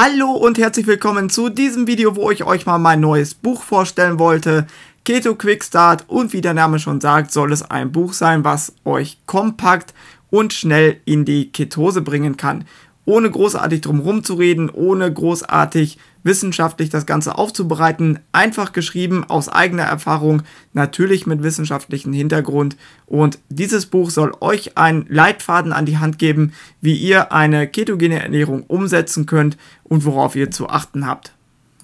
Hallo und herzlich willkommen zu diesem Video, wo ich euch mal mein neues Buch vorstellen wollte. Keto Quickstart und wie der Name schon sagt, soll es ein Buch sein, was euch kompakt und schnell in die Ketose bringen kann. Ohne großartig drumherum zu reden, ohne großartig wissenschaftlich das Ganze aufzubereiten. Einfach geschrieben, aus eigener Erfahrung, natürlich mit wissenschaftlichem Hintergrund. Und dieses Buch soll euch einen Leitfaden an die Hand geben, wie ihr eine ketogene Ernährung umsetzen könnt und worauf ihr zu achten habt.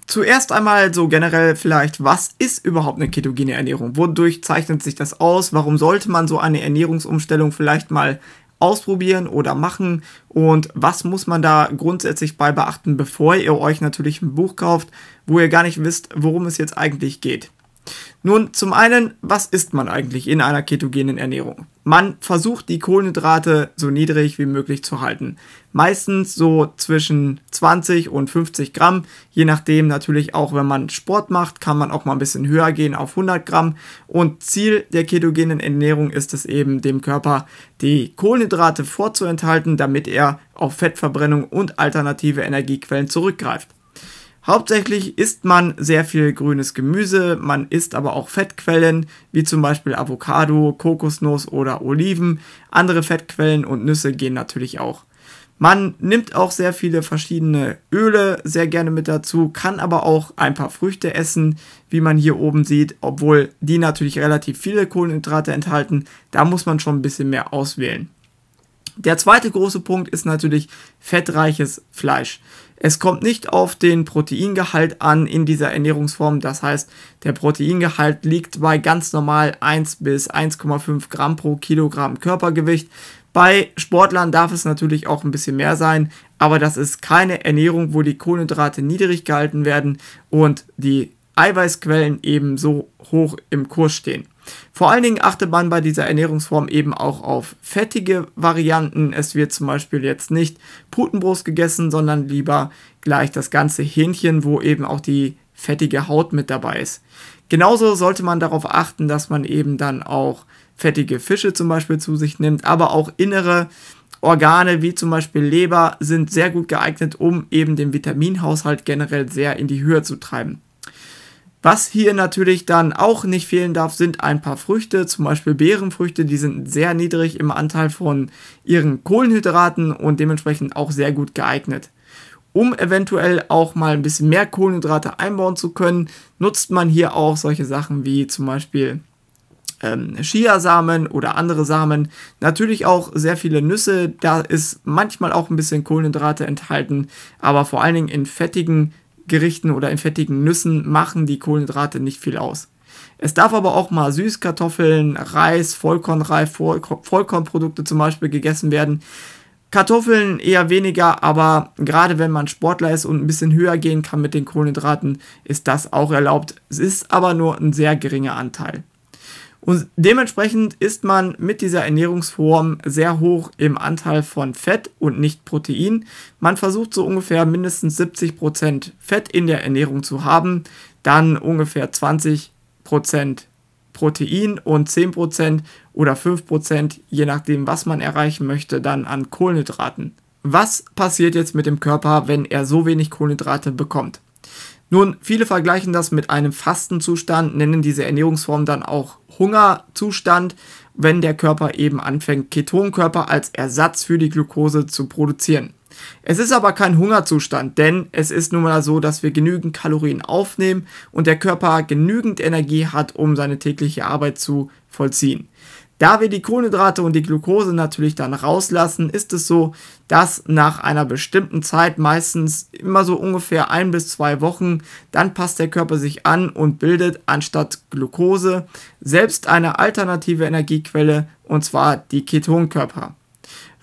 Zuerst einmal so generell vielleicht, was ist überhaupt eine ketogene Ernährung? Wodurch zeichnet sich das aus? Warum sollte man so eine Ernährungsumstellung vielleicht mal ausprobieren oder machen und was muss man da grundsätzlich bei beachten, bevor ihr euch natürlich ein Buch kauft, wo ihr gar nicht wisst, worum es jetzt eigentlich geht. Nun, zum einen, was isst man eigentlich in einer ketogenen Ernährung? Man versucht die Kohlenhydrate so niedrig wie möglich zu halten. Meistens so zwischen 20 und 50 Gramm, je nachdem natürlich auch, wenn man Sport macht, kann man auch mal ein bisschen höher gehen auf 100 Gramm. Und Ziel der ketogenen Ernährung ist es eben, dem Körper die Kohlenhydrate vorzuenthalten, damit er auf Fettverbrennung und alternative Energiequellen zurückgreift. Hauptsächlich isst man sehr viel grünes Gemüse, man isst aber auch Fettquellen wie zum Beispiel Avocado, Kokosnuss oder Oliven. Andere Fettquellen und Nüsse gehen natürlich auch. Man nimmt auch sehr viele verschiedene Öle sehr gerne mit dazu, kann aber auch ein paar Früchte essen, wie man hier oben sieht, obwohl die natürlich relativ viele Kohlenhydrate enthalten. Da muss man schon ein bisschen mehr auswählen. Der zweite große Punkt ist natürlich fettreiches Fleisch. Es kommt nicht auf den Proteingehalt an in dieser Ernährungsform. Das heißt, der Proteingehalt liegt bei ganz normal 1 bis 1,5 Gramm pro Kilogramm Körpergewicht. Bei Sportlern darf es natürlich auch ein bisschen mehr sein, aber das ist keine Ernährung, wo die Kohlenhydrate niedrig gehalten werden und die Eiweißquellen eben so hoch im Kurs stehen. Vor allen Dingen achtet man bei dieser Ernährungsform eben auch auf fettige Varianten. Es wird zum Beispiel jetzt nicht Putenbrust gegessen, sondern lieber gleich das ganze Hähnchen, wo eben auch die fettige Haut mit dabei ist. Genauso sollte man darauf achten, dass man eben dann auch fettige Fische zum Beispiel zu sich nimmt, aber auch innere Organe wie zum Beispiel Leber sind sehr gut geeignet, um eben den Vitaminhaushalt generell sehr in die Höhe zu treiben. Was hier natürlich dann auch nicht fehlen darf, sind ein paar Früchte, zum Beispiel Beerenfrüchte, die sind sehr niedrig im Anteil von ihren Kohlenhydraten und dementsprechend auch sehr gut geeignet. Um eventuell auch mal ein bisschen mehr Kohlenhydrate einbauen zu können, nutzt man hier auch solche Sachen wie zum Beispiel ähm, Chiasamen oder andere Samen. Natürlich auch sehr viele Nüsse, da ist manchmal auch ein bisschen Kohlenhydrate enthalten, aber vor allen Dingen in fettigen Gerichten oder in fettigen Nüssen machen die Kohlenhydrate nicht viel aus. Es darf aber auch mal Süßkartoffeln, Reis, Vollkornreif, Vollkornprodukte zum Beispiel gegessen werden. Kartoffeln eher weniger, aber gerade wenn man Sportler ist und ein bisschen höher gehen kann mit den Kohlenhydraten, ist das auch erlaubt. Es ist aber nur ein sehr geringer Anteil. Und dementsprechend ist man mit dieser Ernährungsform sehr hoch im Anteil von Fett und nicht Protein. Man versucht so ungefähr mindestens 70% Fett in der Ernährung zu haben, dann ungefähr 20% Protein und 10% oder 5%, je nachdem, was man erreichen möchte, dann an Kohlenhydraten. Was passiert jetzt mit dem Körper, wenn er so wenig Kohlenhydrate bekommt? Nun, viele vergleichen das mit einem Fastenzustand, nennen diese Ernährungsform dann auch Hungerzustand, wenn der Körper eben anfängt, Ketonkörper als Ersatz für die Glucose zu produzieren. Es ist aber kein Hungerzustand, denn es ist nun mal so, dass wir genügend Kalorien aufnehmen und der Körper genügend Energie hat, um seine tägliche Arbeit zu vollziehen. Da wir die Kohlenhydrate und die Glucose natürlich dann rauslassen, ist es so, dass nach einer bestimmten Zeit, meistens immer so ungefähr ein bis zwei Wochen, dann passt der Körper sich an und bildet anstatt Glucose selbst eine alternative Energiequelle und zwar die Ketonkörper.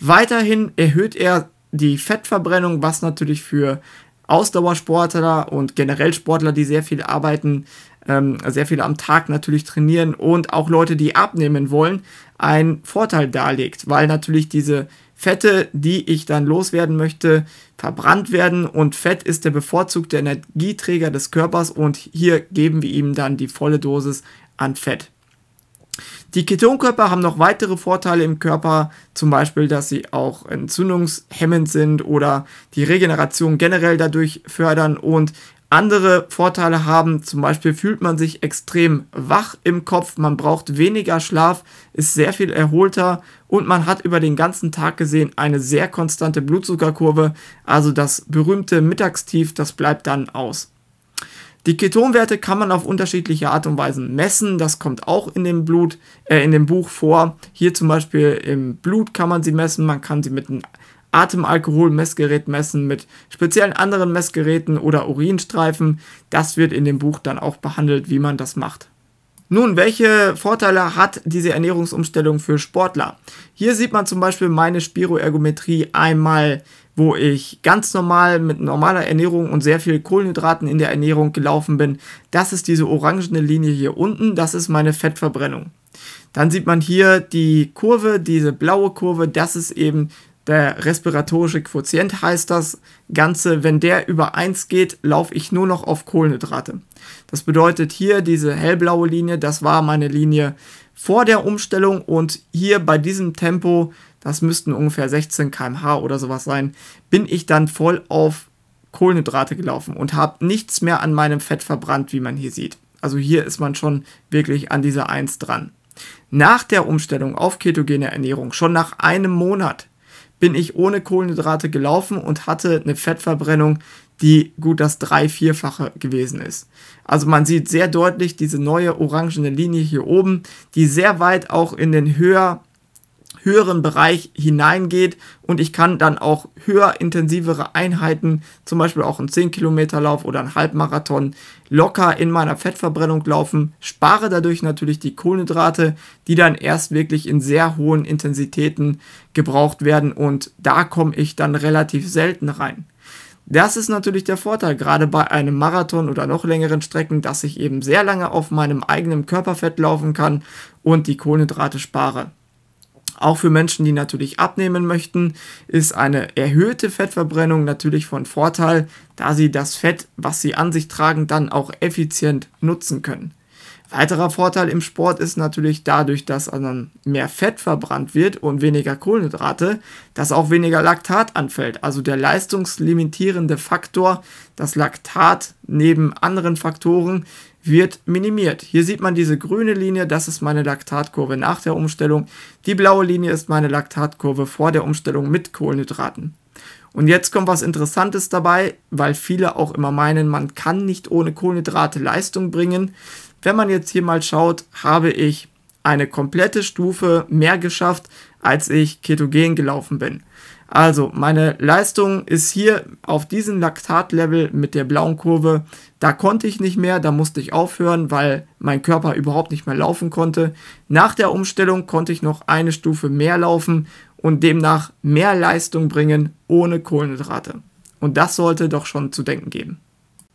Weiterhin erhöht er die Fettverbrennung, was natürlich für Ausdauersportler und generell Sportler, die sehr viel arbeiten, ähm, sehr viele am Tag natürlich trainieren und auch Leute, die abnehmen wollen, einen Vorteil darlegt, weil natürlich diese Fette, die ich dann loswerden möchte, verbrannt werden und Fett ist der bevorzugte Energieträger des Körpers und hier geben wir ihm dann die volle Dosis an Fett. Die Ketonkörper haben noch weitere Vorteile im Körper, zum Beispiel, dass sie auch entzündungshemmend sind oder die Regeneration generell dadurch fördern und andere Vorteile haben, zum Beispiel fühlt man sich extrem wach im Kopf, man braucht weniger Schlaf, ist sehr viel erholter und man hat über den ganzen Tag gesehen eine sehr konstante Blutzuckerkurve, also das berühmte Mittagstief, das bleibt dann aus. Die Ketonwerte kann man auf unterschiedliche Art und Weise messen. Das kommt auch in dem Blut, äh, in dem Buch vor. Hier zum Beispiel im Blut kann man sie messen. Man kann sie mit einem Atemalkoholmessgerät messen mit speziellen anderen Messgeräten oder Urinstreifen. Das wird in dem Buch dann auch behandelt, wie man das macht. Nun, welche Vorteile hat diese Ernährungsumstellung für Sportler? Hier sieht man zum Beispiel meine Spiroergometrie einmal, wo ich ganz normal mit normaler Ernährung und sehr viel Kohlenhydraten in der Ernährung gelaufen bin. Das ist diese orangene Linie hier unten, das ist meine Fettverbrennung. Dann sieht man hier die Kurve, diese blaue Kurve, das ist eben der respiratorische Quotient heißt das Ganze, wenn der über 1 geht, laufe ich nur noch auf Kohlenhydrate. Das bedeutet hier diese hellblaue Linie, das war meine Linie vor der Umstellung und hier bei diesem Tempo, das müssten ungefähr 16 km/h oder sowas sein, bin ich dann voll auf Kohlenhydrate gelaufen und habe nichts mehr an meinem Fett verbrannt, wie man hier sieht. Also hier ist man schon wirklich an dieser 1 dran. Nach der Umstellung auf ketogene Ernährung, schon nach einem Monat, bin ich ohne Kohlenhydrate gelaufen und hatte eine Fettverbrennung, die gut das drei-, vierfache gewesen ist. Also man sieht sehr deutlich diese neue orangene Linie hier oben, die sehr weit auch in den höher höheren Bereich hineingeht und ich kann dann auch höher intensivere Einheiten, zum Beispiel auch einen 10 Kilometer Lauf oder einen Halbmarathon, locker in meiner Fettverbrennung laufen, spare dadurch natürlich die Kohlenhydrate, die dann erst wirklich in sehr hohen Intensitäten gebraucht werden und da komme ich dann relativ selten rein. Das ist natürlich der Vorteil, gerade bei einem Marathon oder noch längeren Strecken, dass ich eben sehr lange auf meinem eigenen Körperfett laufen kann und die Kohlenhydrate spare. Auch für Menschen, die natürlich abnehmen möchten, ist eine erhöhte Fettverbrennung natürlich von Vorteil, da sie das Fett, was sie an sich tragen, dann auch effizient nutzen können. Weiterer Vorteil im Sport ist natürlich dadurch, dass dann mehr Fett verbrannt wird und weniger Kohlenhydrate, dass auch weniger Laktat anfällt. Also der leistungslimitierende Faktor, das Laktat neben anderen Faktoren, wird minimiert. Hier sieht man diese grüne Linie, das ist meine Laktatkurve nach der Umstellung. Die blaue Linie ist meine Laktatkurve vor der Umstellung mit Kohlenhydraten. Und jetzt kommt was Interessantes dabei, weil viele auch immer meinen, man kann nicht ohne Kohlenhydrate Leistung bringen. Wenn man jetzt hier mal schaut, habe ich eine komplette Stufe mehr geschafft, als ich ketogen gelaufen bin. Also meine Leistung ist hier auf diesem Laktatlevel mit der blauen Kurve. Da konnte ich nicht mehr, da musste ich aufhören, weil mein Körper überhaupt nicht mehr laufen konnte. Nach der Umstellung konnte ich noch eine Stufe mehr laufen und demnach mehr Leistung bringen ohne Kohlenhydrate. Und das sollte doch schon zu denken geben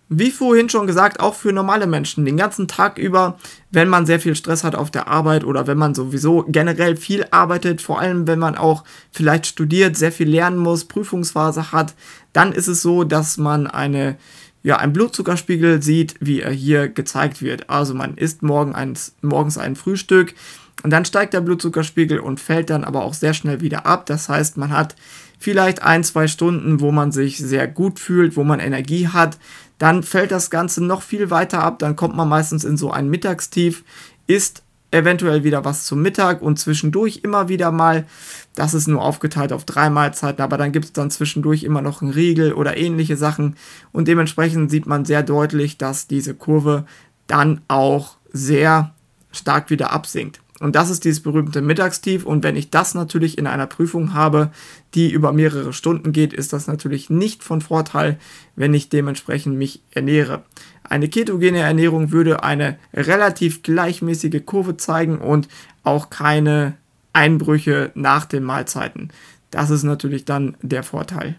wie vorhin schon gesagt, auch für normale Menschen den ganzen Tag über, wenn man sehr viel Stress hat auf der Arbeit oder wenn man sowieso generell viel arbeitet, vor allem wenn man auch vielleicht studiert, sehr viel lernen muss, Prüfungsphase hat, dann ist es so, dass man eine ja, einen Blutzuckerspiegel sieht, wie er hier gezeigt wird. Also man isst morgen ein, morgens ein Frühstück und dann steigt der Blutzuckerspiegel und fällt dann aber auch sehr schnell wieder ab. Das heißt, man hat vielleicht ein, zwei Stunden, wo man sich sehr gut fühlt, wo man Energie hat dann fällt das Ganze noch viel weiter ab, dann kommt man meistens in so ein Mittagstief, isst eventuell wieder was zum Mittag und zwischendurch immer wieder mal, das ist nur aufgeteilt auf drei Mahlzeiten, aber dann gibt es dann zwischendurch immer noch einen Riegel oder ähnliche Sachen und dementsprechend sieht man sehr deutlich, dass diese Kurve dann auch sehr stark wieder absinkt. Und das ist dieses berühmte Mittagstief. Und wenn ich das natürlich in einer Prüfung habe, die über mehrere Stunden geht, ist das natürlich nicht von Vorteil, wenn ich dementsprechend mich ernähre. Eine ketogene Ernährung würde eine relativ gleichmäßige Kurve zeigen und auch keine Einbrüche nach den Mahlzeiten. Das ist natürlich dann der Vorteil.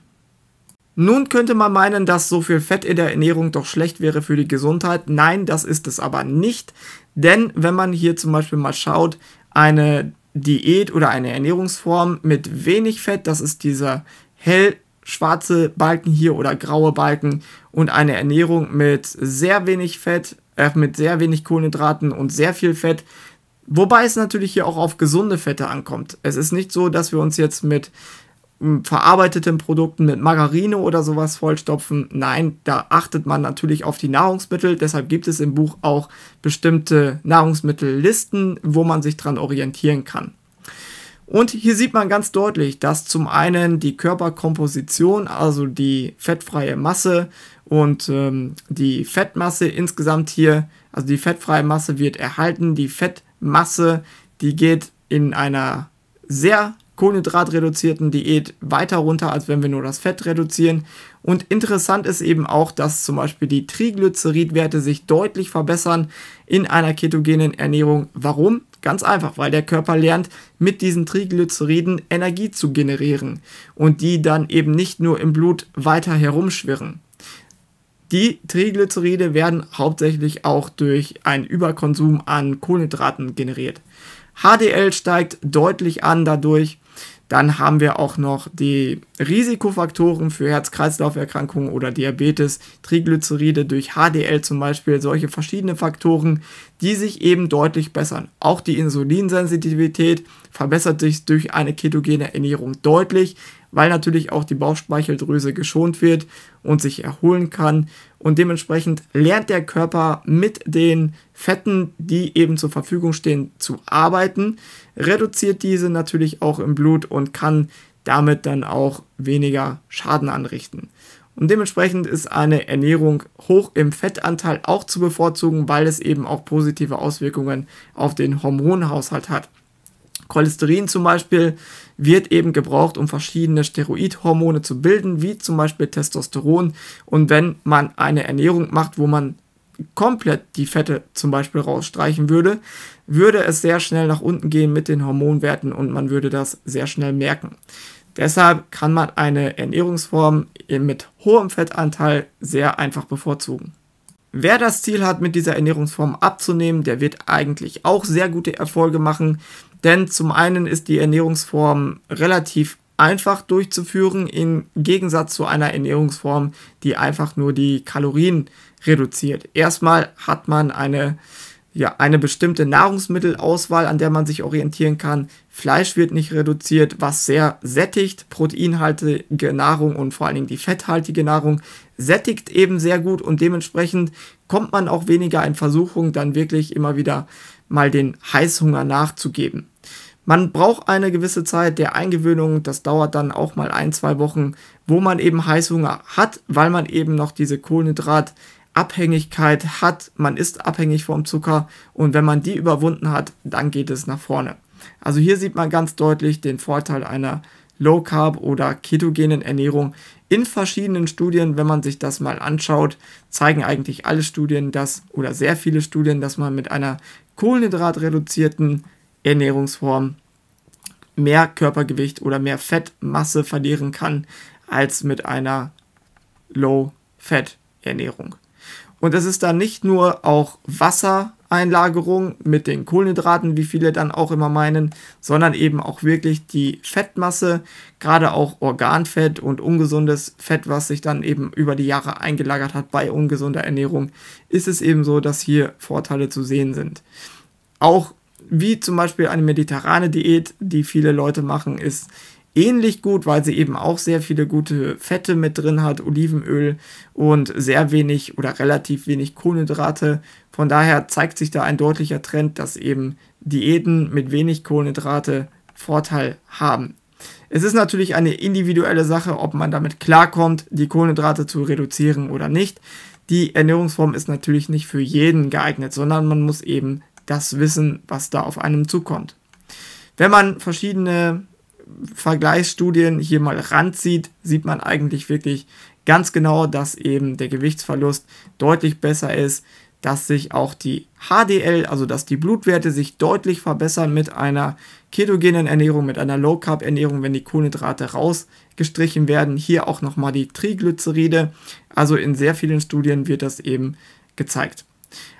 Nun könnte man meinen, dass so viel Fett in der Ernährung doch schlecht wäre für die Gesundheit. Nein, das ist es aber nicht. Denn wenn man hier zum Beispiel mal schaut, eine Diät oder eine Ernährungsform mit wenig Fett, das ist dieser hell schwarze Balken hier oder graue Balken und eine Ernährung mit sehr wenig Fett, äh, mit sehr wenig Kohlenhydraten und sehr viel Fett. Wobei es natürlich hier auch auf gesunde Fette ankommt. Es ist nicht so, dass wir uns jetzt mit verarbeiteten Produkten mit Margarine oder sowas vollstopfen. Nein, da achtet man natürlich auf die Nahrungsmittel. Deshalb gibt es im Buch auch bestimmte Nahrungsmittellisten, wo man sich dran orientieren kann. Und hier sieht man ganz deutlich, dass zum einen die Körperkomposition, also die fettfreie Masse und ähm, die Fettmasse insgesamt hier, also die fettfreie Masse wird erhalten, die Fettmasse, die geht in einer sehr kohlenhydratreduzierten Diät weiter runter, als wenn wir nur das Fett reduzieren. Und interessant ist eben auch, dass zum Beispiel die Triglyceridwerte sich deutlich verbessern in einer ketogenen Ernährung. Warum? Ganz einfach, weil der Körper lernt, mit diesen Triglyceriden Energie zu generieren und die dann eben nicht nur im Blut weiter herumschwirren. Die Triglyceride werden hauptsächlich auch durch einen Überkonsum an Kohlenhydraten generiert. HDL steigt deutlich an dadurch dann haben wir auch noch die Risikofaktoren für Herz-Kreislauf-Erkrankungen oder Diabetes, Triglyceride durch HDL zum Beispiel, solche verschiedene Faktoren, die sich eben deutlich bessern. Auch die Insulinsensitivität verbessert sich durch eine ketogene Ernährung deutlich, weil natürlich auch die Bauchspeicheldrüse geschont wird und sich erholen kann und dementsprechend lernt der Körper mit den Fetten, die eben zur Verfügung stehen, zu arbeiten, reduziert diese natürlich auch im Blut und kann damit dann auch weniger Schaden anrichten. Und dementsprechend ist eine Ernährung hoch im Fettanteil auch zu bevorzugen, weil es eben auch positive Auswirkungen auf den Hormonhaushalt hat. Cholesterin zum Beispiel wird eben gebraucht, um verschiedene Steroidhormone zu bilden, wie zum Beispiel Testosteron. Und wenn man eine Ernährung macht, wo man komplett die Fette zum Beispiel rausstreichen würde, würde es sehr schnell nach unten gehen mit den Hormonwerten und man würde das sehr schnell merken. Deshalb kann man eine Ernährungsform mit hohem Fettanteil sehr einfach bevorzugen. Wer das Ziel hat, mit dieser Ernährungsform abzunehmen, der wird eigentlich auch sehr gute Erfolge machen. Denn zum einen ist die Ernährungsform relativ einfach durchzuführen im Gegensatz zu einer Ernährungsform, die einfach nur die Kalorien reduziert. Erstmal hat man eine ja, eine bestimmte Nahrungsmittelauswahl, an der man sich orientieren kann. Fleisch wird nicht reduziert, was sehr sättigt. Proteinhaltige Nahrung und vor allen Dingen die fetthaltige Nahrung sättigt eben sehr gut und dementsprechend kommt man auch weniger in Versuchung, dann wirklich immer wieder mal den Heißhunger nachzugeben. Man braucht eine gewisse Zeit der Eingewöhnung, das dauert dann auch mal ein, zwei Wochen, wo man eben Heißhunger hat, weil man eben noch diese Kohlenhydratabhängigkeit hat, man ist abhängig vom Zucker und wenn man die überwunden hat, dann geht es nach vorne. Also hier sieht man ganz deutlich den Vorteil einer Low Carb oder ketogenen Ernährung. In verschiedenen Studien, wenn man sich das mal anschaut, zeigen eigentlich alle Studien das oder sehr viele Studien, dass man mit einer kohlenhydratreduzierten Ernährungsform mehr Körpergewicht oder mehr Fettmasse verlieren kann als mit einer Low-Fat-Ernährung. Und es ist dann nicht nur auch Wasser Einlagerung mit den Kohlenhydraten, wie viele dann auch immer meinen, sondern eben auch wirklich die Fettmasse, gerade auch Organfett und ungesundes Fett, was sich dann eben über die Jahre eingelagert hat bei ungesunder Ernährung, ist es eben so, dass hier Vorteile zu sehen sind. Auch wie zum Beispiel eine mediterrane Diät, die viele Leute machen, ist ähnlich gut, weil sie eben auch sehr viele gute Fette mit drin hat, Olivenöl und sehr wenig oder relativ wenig Kohlenhydrate von daher zeigt sich da ein deutlicher Trend, dass eben Diäten mit wenig Kohlenhydrate Vorteil haben. Es ist natürlich eine individuelle Sache, ob man damit klarkommt, die Kohlenhydrate zu reduzieren oder nicht. Die Ernährungsform ist natürlich nicht für jeden geeignet, sondern man muss eben das wissen, was da auf einem zukommt. Wenn man verschiedene Vergleichsstudien hier mal ranzieht, sieht man eigentlich wirklich ganz genau, dass eben der Gewichtsverlust deutlich besser ist, dass sich auch die HDL, also dass die Blutwerte sich deutlich verbessern mit einer ketogenen Ernährung, mit einer Low Carb Ernährung, wenn die Kohlenhydrate rausgestrichen werden. Hier auch nochmal die Triglyceride. Also in sehr vielen Studien wird das eben gezeigt.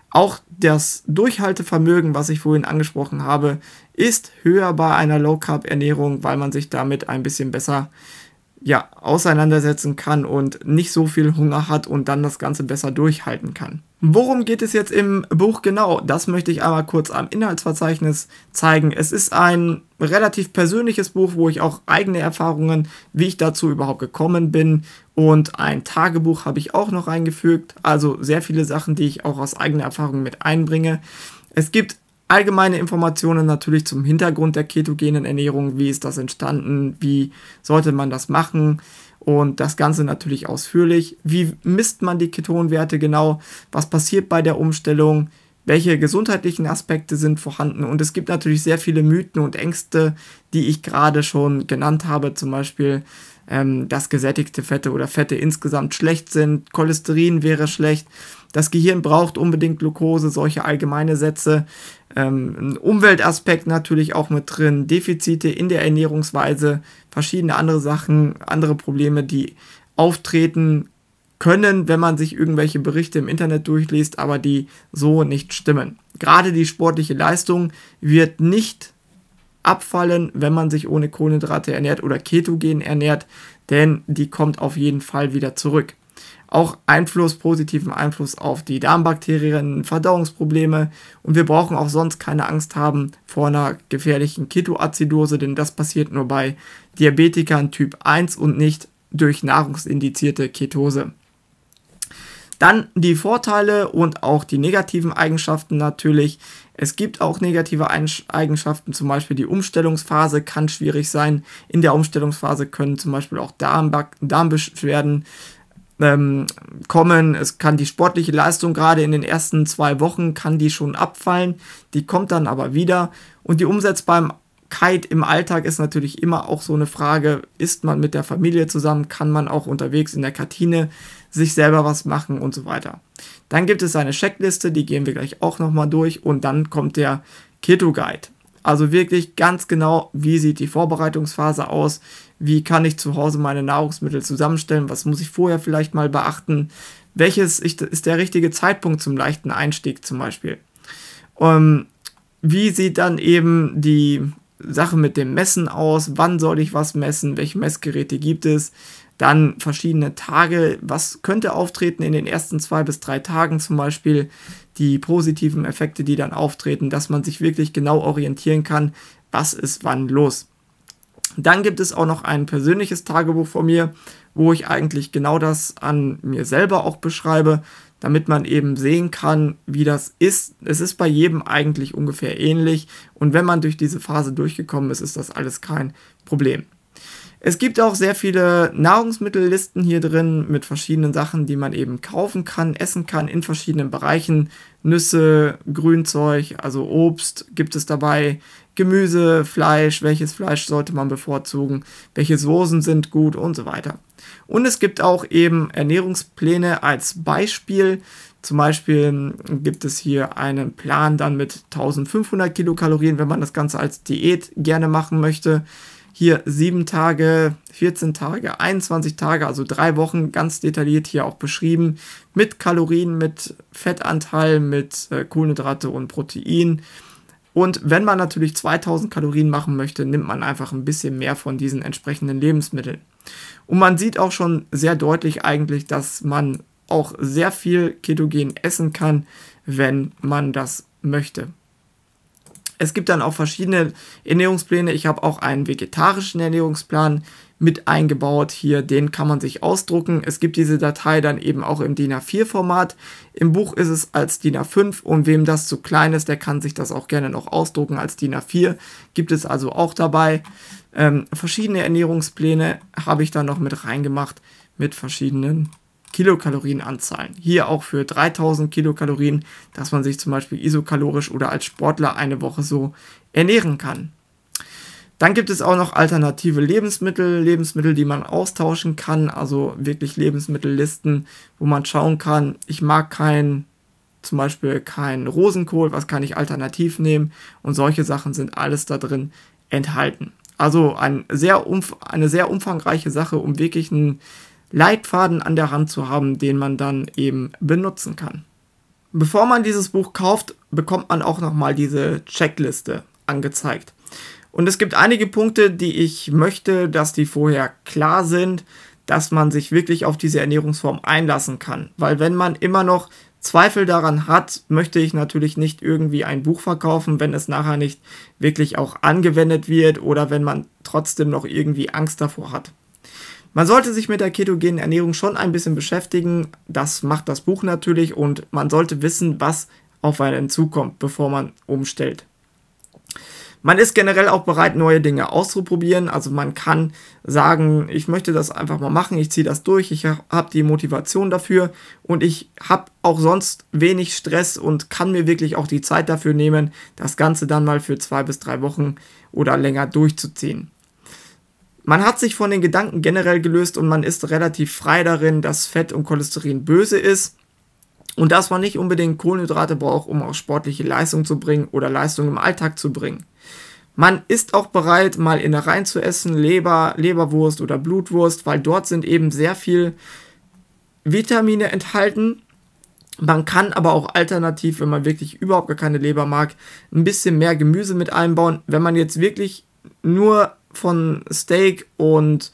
Auch das Durchhaltevermögen, was ich vorhin angesprochen habe, ist höher bei einer Low Carb Ernährung, weil man sich damit ein bisschen besser ja, auseinandersetzen kann und nicht so viel Hunger hat und dann das Ganze besser durchhalten kann. Worum geht es jetzt im Buch genau? Das möchte ich einmal kurz am Inhaltsverzeichnis zeigen. Es ist ein relativ persönliches Buch, wo ich auch eigene Erfahrungen, wie ich dazu überhaupt gekommen bin und ein Tagebuch habe ich auch noch eingefügt. Also sehr viele Sachen, die ich auch aus eigener Erfahrung mit einbringe. Es gibt allgemeine Informationen natürlich zum Hintergrund der ketogenen Ernährung. Wie ist das entstanden? Wie sollte man das machen? Und das Ganze natürlich ausführlich. Wie misst man die Ketonwerte genau? Was passiert bei der Umstellung? Welche gesundheitlichen Aspekte sind vorhanden? Und es gibt natürlich sehr viele Mythen und Ängste, die ich gerade schon genannt habe. Zum Beispiel, ähm, dass gesättigte Fette oder Fette insgesamt schlecht sind. Cholesterin wäre schlecht das Gehirn braucht unbedingt Glucose, solche allgemeine Sätze. Ähm, ein Umweltaspekt natürlich auch mit drin, Defizite in der Ernährungsweise, verschiedene andere Sachen, andere Probleme, die auftreten können, wenn man sich irgendwelche Berichte im Internet durchliest, aber die so nicht stimmen. Gerade die sportliche Leistung wird nicht abfallen, wenn man sich ohne Kohlenhydrate ernährt oder ketogen ernährt, denn die kommt auf jeden Fall wieder zurück auch Einfluss, positiven Einfluss auf die Darmbakterien, Verdauungsprobleme und wir brauchen auch sonst keine Angst haben vor einer gefährlichen Ketoazidose, denn das passiert nur bei Diabetikern Typ 1 und nicht durch nahrungsindizierte Ketose. Dann die Vorteile und auch die negativen Eigenschaften natürlich. Es gibt auch negative Eigenschaften, zum Beispiel die Umstellungsphase kann schwierig sein. In der Umstellungsphase können zum Beispiel auch Darmbeschwerden ähm, kommen. Es kann die sportliche Leistung gerade in den ersten zwei Wochen, kann die schon abfallen. Die kommt dann aber wieder. Und die Umsetzbarkeit im Alltag ist natürlich immer auch so eine Frage. Ist man mit der Familie zusammen? Kann man auch unterwegs in der Kartine sich selber was machen und so weiter. Dann gibt es eine Checkliste, die gehen wir gleich auch nochmal durch. Und dann kommt der Keto Guide. Also wirklich ganz genau, wie sieht die Vorbereitungsphase aus, wie kann ich zu Hause meine Nahrungsmittel zusammenstellen, was muss ich vorher vielleicht mal beachten, welches ist der richtige Zeitpunkt zum leichten Einstieg zum Beispiel. Ähm, wie sieht dann eben die Sache mit dem Messen aus, wann soll ich was messen, welche Messgeräte gibt es, dann verschiedene Tage, was könnte auftreten in den ersten zwei bis drei Tagen zum Beispiel, die positiven Effekte, die dann auftreten, dass man sich wirklich genau orientieren kann, was ist wann los. Dann gibt es auch noch ein persönliches Tagebuch von mir, wo ich eigentlich genau das an mir selber auch beschreibe, damit man eben sehen kann, wie das ist. Es ist bei jedem eigentlich ungefähr ähnlich und wenn man durch diese Phase durchgekommen ist, ist das alles kein Problem. Es gibt auch sehr viele Nahrungsmittellisten hier drin mit verschiedenen Sachen, die man eben kaufen kann, essen kann in verschiedenen Bereichen. Nüsse, Grünzeug, also Obst gibt es dabei, Gemüse, Fleisch, welches Fleisch sollte man bevorzugen, welche Soßen sind gut und so weiter. Und es gibt auch eben Ernährungspläne als Beispiel. Zum Beispiel ähm, gibt es hier einen Plan dann mit 1500 Kilokalorien, wenn man das Ganze als Diät gerne machen möchte. Hier 7 Tage, 14 Tage, 21 Tage, also drei Wochen, ganz detailliert hier auch beschrieben, mit Kalorien, mit Fettanteil, mit äh, Kohlenhydrate und Protein und wenn man natürlich 2000 Kalorien machen möchte, nimmt man einfach ein bisschen mehr von diesen entsprechenden Lebensmitteln. Und man sieht auch schon sehr deutlich eigentlich, dass man auch sehr viel ketogen essen kann, wenn man das möchte. Es gibt dann auch verschiedene Ernährungspläne. Ich habe auch einen vegetarischen Ernährungsplan mit eingebaut hier. Den kann man sich ausdrucken. Es gibt diese Datei dann eben auch im DIN A4-Format. Im Buch ist es als DIN A5 und wem das zu klein ist, der kann sich das auch gerne noch ausdrucken als DIN A4. Gibt es also auch dabei. Ähm, verschiedene Ernährungspläne habe ich da noch mit reingemacht mit verschiedenen Kilokalorienanzahlen. Hier auch für 3000 Kilokalorien, dass man sich zum Beispiel isokalorisch oder als Sportler eine Woche so ernähren kann. Dann gibt es auch noch alternative Lebensmittel, Lebensmittel, die man austauschen kann, also wirklich Lebensmittellisten, wo man schauen kann, ich mag kein, zum Beispiel kein Rosenkohl, was kann ich alternativ nehmen und solche Sachen sind alles da drin enthalten. Also ein sehr eine sehr umfangreiche Sache, um wirklich einen Leitfaden an der Hand zu haben, den man dann eben benutzen kann. Bevor man dieses Buch kauft, bekommt man auch nochmal diese Checkliste angezeigt. Und es gibt einige Punkte, die ich möchte, dass die vorher klar sind, dass man sich wirklich auf diese Ernährungsform einlassen kann. Weil wenn man immer noch Zweifel daran hat, möchte ich natürlich nicht irgendwie ein Buch verkaufen, wenn es nachher nicht wirklich auch angewendet wird oder wenn man trotzdem noch irgendwie Angst davor hat. Man sollte sich mit der ketogenen Ernährung schon ein bisschen beschäftigen, das macht das Buch natürlich und man sollte wissen, was auf einen zukommt, bevor man umstellt. Man ist generell auch bereit, neue Dinge auszuprobieren. Also man kann sagen, ich möchte das einfach mal machen, ich ziehe das durch, ich habe die Motivation dafür und ich habe auch sonst wenig Stress und kann mir wirklich auch die Zeit dafür nehmen, das Ganze dann mal für zwei bis drei Wochen oder länger durchzuziehen. Man hat sich von den Gedanken generell gelöst und man ist relativ frei darin, dass Fett und Cholesterin böse ist und dass man nicht unbedingt Kohlenhydrate braucht, um auch sportliche Leistung zu bringen oder Leistung im Alltag zu bringen. Man ist auch bereit, mal in der Innereien zu essen, Leber, Leberwurst oder Blutwurst, weil dort sind eben sehr viel Vitamine enthalten. Man kann aber auch alternativ, wenn man wirklich überhaupt gar keine Leber mag, ein bisschen mehr Gemüse mit einbauen. Wenn man jetzt wirklich nur von Steak und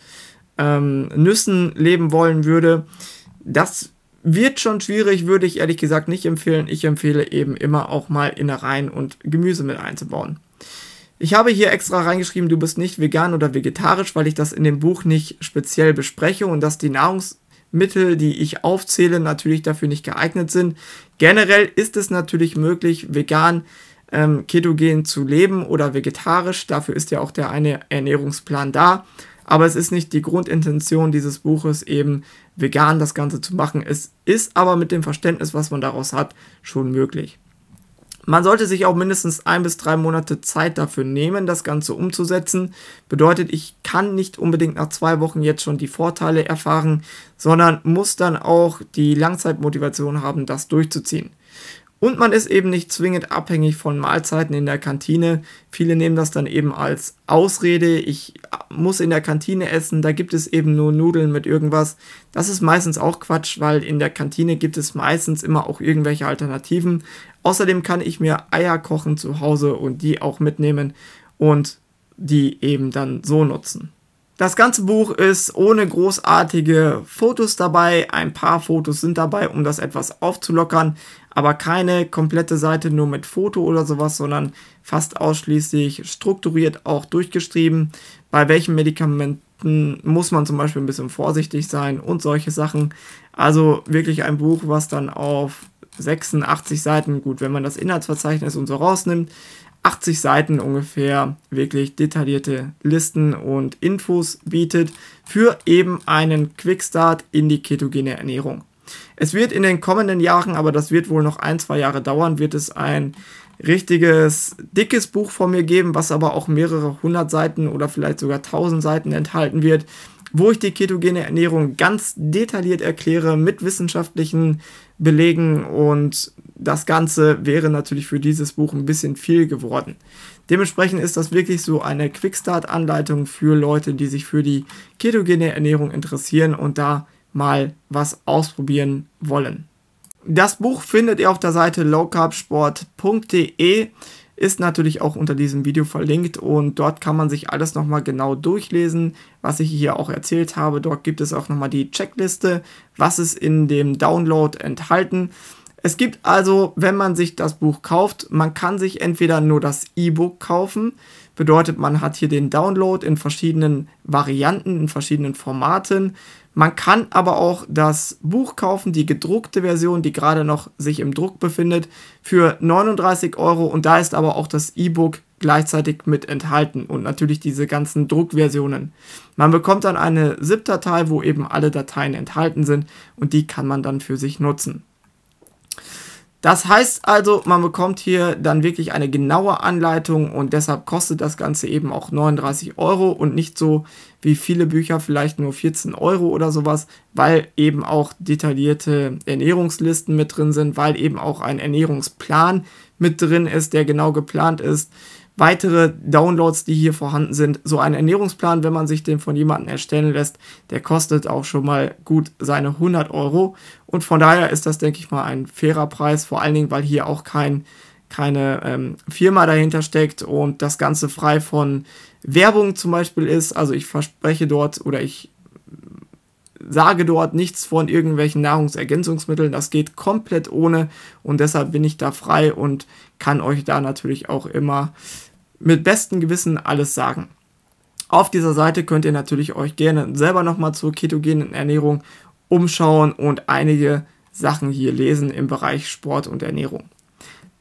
ähm, Nüssen leben wollen würde, das wird schon schwierig, würde ich ehrlich gesagt nicht empfehlen. Ich empfehle eben immer auch mal Innereien und Gemüse mit einzubauen. Ich habe hier extra reingeschrieben, du bist nicht vegan oder vegetarisch, weil ich das in dem Buch nicht speziell bespreche und dass die Nahrungsmittel, die ich aufzähle, natürlich dafür nicht geeignet sind. Generell ist es natürlich möglich, vegan, ähm, ketogen zu leben oder vegetarisch. Dafür ist ja auch der eine Ernährungsplan da. Aber es ist nicht die Grundintention dieses Buches, eben vegan das Ganze zu machen. Es ist aber mit dem Verständnis, was man daraus hat, schon möglich. Man sollte sich auch mindestens ein bis drei Monate Zeit dafür nehmen, das Ganze umzusetzen. Bedeutet, ich kann nicht unbedingt nach zwei Wochen jetzt schon die Vorteile erfahren, sondern muss dann auch die Langzeitmotivation haben, das durchzuziehen. Und man ist eben nicht zwingend abhängig von Mahlzeiten in der Kantine. Viele nehmen das dann eben als Ausrede. Ich äh, muss in der Kantine essen, da gibt es eben nur Nudeln mit irgendwas. Das ist meistens auch Quatsch, weil in der Kantine gibt es meistens immer auch irgendwelche Alternativen. Außerdem kann ich mir Eier kochen zu Hause und die auch mitnehmen und die eben dann so nutzen. Das ganze Buch ist ohne großartige Fotos dabei. Ein paar Fotos sind dabei, um das etwas aufzulockern. Aber keine komplette Seite nur mit Foto oder sowas, sondern fast ausschließlich strukturiert auch durchgeschrieben. Bei welchen Medikamenten muss man zum Beispiel ein bisschen vorsichtig sein und solche Sachen. Also wirklich ein Buch, was dann auf 86 Seiten, gut, wenn man das Inhaltsverzeichnis und so rausnimmt, 80 Seiten ungefähr wirklich detaillierte Listen und Infos bietet für eben einen Quickstart in die ketogene Ernährung. Es wird in den kommenden Jahren, aber das wird wohl noch ein, zwei Jahre dauern, wird es ein richtiges dickes Buch von mir geben, was aber auch mehrere hundert Seiten oder vielleicht sogar tausend Seiten enthalten wird, wo ich die ketogene Ernährung ganz detailliert erkläre mit wissenschaftlichen Belegen und das Ganze wäre natürlich für dieses Buch ein bisschen viel geworden. Dementsprechend ist das wirklich so eine Quickstart-Anleitung für Leute, die sich für die ketogene Ernährung interessieren und da mal was ausprobieren wollen. Das Buch findet ihr auf der Seite lowcarbsport.de, ist natürlich auch unter diesem Video verlinkt und dort kann man sich alles nochmal genau durchlesen, was ich hier auch erzählt habe. Dort gibt es auch nochmal die Checkliste, was ist in dem Download enthalten. Es gibt also, wenn man sich das Buch kauft, man kann sich entweder nur das E-Book kaufen, bedeutet man hat hier den Download in verschiedenen Varianten, in verschiedenen Formaten. Man kann aber auch das Buch kaufen, die gedruckte Version, die gerade noch sich im Druck befindet, für 39 Euro und da ist aber auch das E-Book gleichzeitig mit enthalten und natürlich diese ganzen Druckversionen. Man bekommt dann eine ZIP-Datei, wo eben alle Dateien enthalten sind und die kann man dann für sich nutzen. Das heißt also, man bekommt hier dann wirklich eine genaue Anleitung und deshalb kostet das Ganze eben auch 39 Euro und nicht so wie viele Bücher vielleicht nur 14 Euro oder sowas, weil eben auch detaillierte Ernährungslisten mit drin sind, weil eben auch ein Ernährungsplan mit drin ist, der genau geplant ist, weitere Downloads, die hier vorhanden sind. So ein Ernährungsplan, wenn man sich den von jemandem erstellen lässt, der kostet auch schon mal gut seine 100 Euro. Und von daher ist das, denke ich mal, ein fairer Preis, vor allen Dingen, weil hier auch kein, keine ähm, Firma dahinter steckt und das Ganze frei von Werbung zum Beispiel ist. Also ich verspreche dort oder ich sage dort nichts von irgendwelchen Nahrungsergänzungsmitteln. Das geht komplett ohne und deshalb bin ich da frei und kann euch da natürlich auch immer mit bestem Gewissen alles sagen. Auf dieser Seite könnt ihr natürlich euch gerne selber nochmal zur ketogenen Ernährung umschauen und einige Sachen hier lesen im Bereich Sport und Ernährung.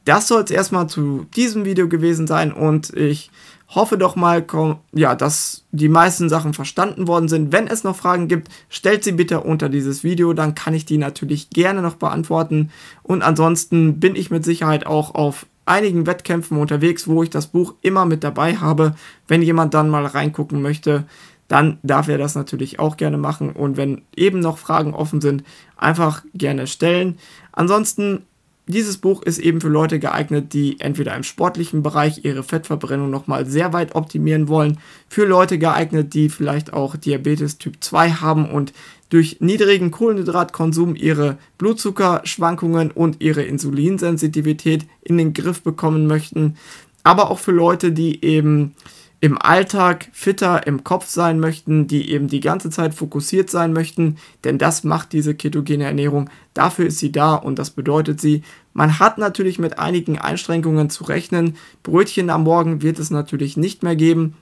Das soll es erstmal zu diesem Video gewesen sein und ich hoffe doch mal, ja, dass die meisten Sachen verstanden worden sind. Wenn es noch Fragen gibt, stellt sie bitte unter dieses Video, dann kann ich die natürlich gerne noch beantworten. Und ansonsten bin ich mit Sicherheit auch auf einigen Wettkämpfen unterwegs, wo ich das Buch immer mit dabei habe. Wenn jemand dann mal reingucken möchte, dann darf er das natürlich auch gerne machen. Und wenn eben noch Fragen offen sind, einfach gerne stellen. Ansonsten, dieses Buch ist eben für Leute geeignet, die entweder im sportlichen Bereich ihre Fettverbrennung nochmal sehr weit optimieren wollen, für Leute geeignet, die vielleicht auch Diabetes Typ 2 haben und durch niedrigen Kohlenhydratkonsum ihre Blutzuckerschwankungen und ihre Insulinsensitivität in den Griff bekommen möchten, aber auch für Leute, die eben im Alltag fitter im Kopf sein möchten, die eben die ganze Zeit fokussiert sein möchten, denn das macht diese ketogene Ernährung. Dafür ist sie da und das bedeutet sie. Man hat natürlich mit einigen Einschränkungen zu rechnen. Brötchen am Morgen wird es natürlich nicht mehr geben.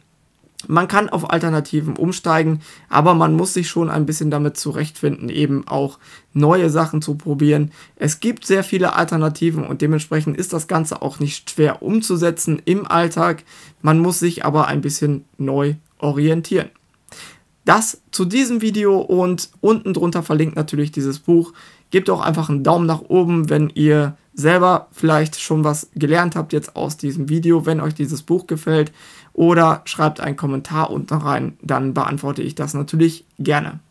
Man kann auf Alternativen umsteigen, aber man muss sich schon ein bisschen damit zurechtfinden, eben auch neue Sachen zu probieren. Es gibt sehr viele Alternativen und dementsprechend ist das Ganze auch nicht schwer umzusetzen im Alltag. Man muss sich aber ein bisschen neu orientieren. Das zu diesem Video und unten drunter verlinkt natürlich dieses Buch. Gebt auch einfach einen Daumen nach oben, wenn ihr selber vielleicht schon was gelernt habt jetzt aus diesem Video, wenn euch dieses Buch gefällt oder schreibt einen Kommentar unten rein, dann beantworte ich das natürlich gerne.